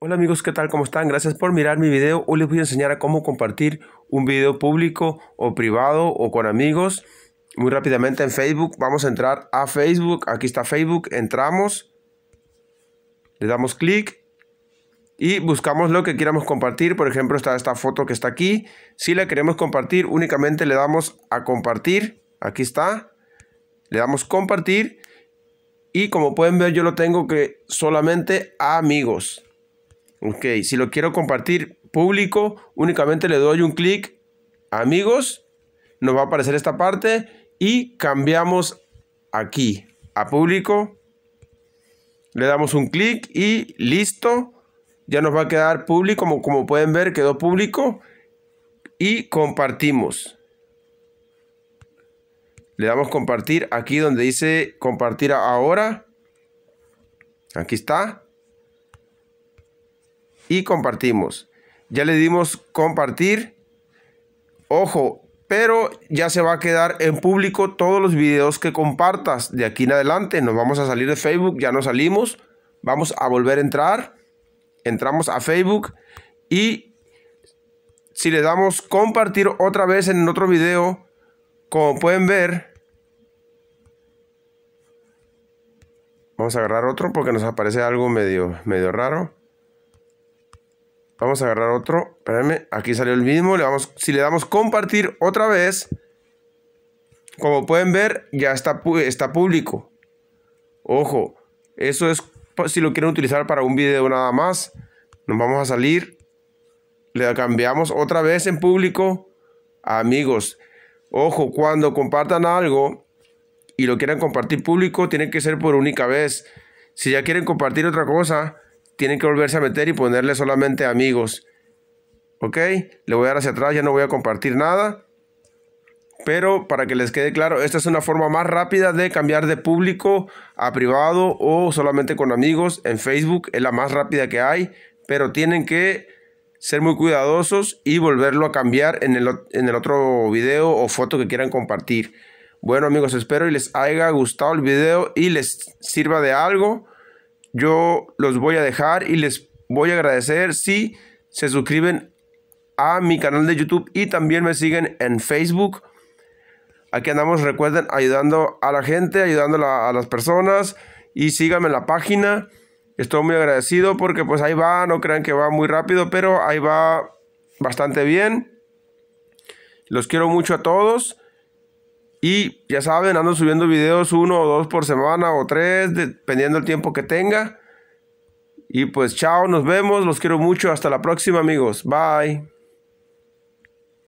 Hola amigos, ¿qué tal? ¿Cómo están? Gracias por mirar mi video. Hoy les voy a enseñar a cómo compartir un video público o privado o con amigos. Muy rápidamente en Facebook. Vamos a entrar a Facebook. Aquí está Facebook. Entramos. Le damos clic. Y buscamos lo que queramos compartir. Por ejemplo, está esta foto que está aquí. Si la queremos compartir, únicamente le damos a compartir. Aquí está. Le damos compartir. Y como pueden ver, yo lo tengo que solamente a amigos. Ok, si lo quiero compartir público, únicamente le doy un clic, amigos, nos va a aparecer esta parte y cambiamos aquí a público. Le damos un clic y listo. Ya nos va a quedar público, como, como pueden ver quedó público. Y compartimos. Le damos compartir aquí donde dice compartir ahora. Aquí está y compartimos. Ya le dimos compartir. Ojo, pero ya se va a quedar en público todos los videos que compartas de aquí en adelante. Nos vamos a salir de Facebook, ya no salimos. Vamos a volver a entrar. Entramos a Facebook y si le damos compartir otra vez en otro video, como pueden ver, vamos a agarrar otro porque nos aparece algo medio, medio raro. Vamos a agarrar otro. Espérenme, aquí salió el mismo. Le vamos, si le damos compartir otra vez, como pueden ver, ya está, está público. Ojo, eso es si lo quieren utilizar para un video nada más. Nos vamos a salir. Le cambiamos otra vez en público. Amigos, ojo, cuando compartan algo y lo quieran compartir público, tiene que ser por única vez. Si ya quieren compartir otra cosa, tienen que volverse a meter y ponerle solamente amigos. ¿Ok? Le voy a dar hacia atrás, ya no voy a compartir nada. Pero para que les quede claro, esta es una forma más rápida de cambiar de público a privado o solamente con amigos en Facebook. Es la más rápida que hay, pero tienen que ser muy cuidadosos y volverlo a cambiar en el, otro video o foto que quieran compartir. Bueno amigos, espero y les haya gustado el video y les sirva de algo yo los voy a dejar y les voy a agradecer si se suscriben a mi canal de YouTube y también me siguen en Facebook. Aquí andamos, recuerden, ayudando a la gente, ayudando a las personas y síganme en la página. Estoy muy agradecido porque pues ahí va, no crean que va muy rápido, pero ahí va bastante bien. Los quiero mucho a todos. Y ya saben, ando subiendo videos uno o dos por semana o tres, dependiendo el tiempo que tenga. Y pues chao, nos vemos, los quiero mucho, hasta la próxima amigos, bye.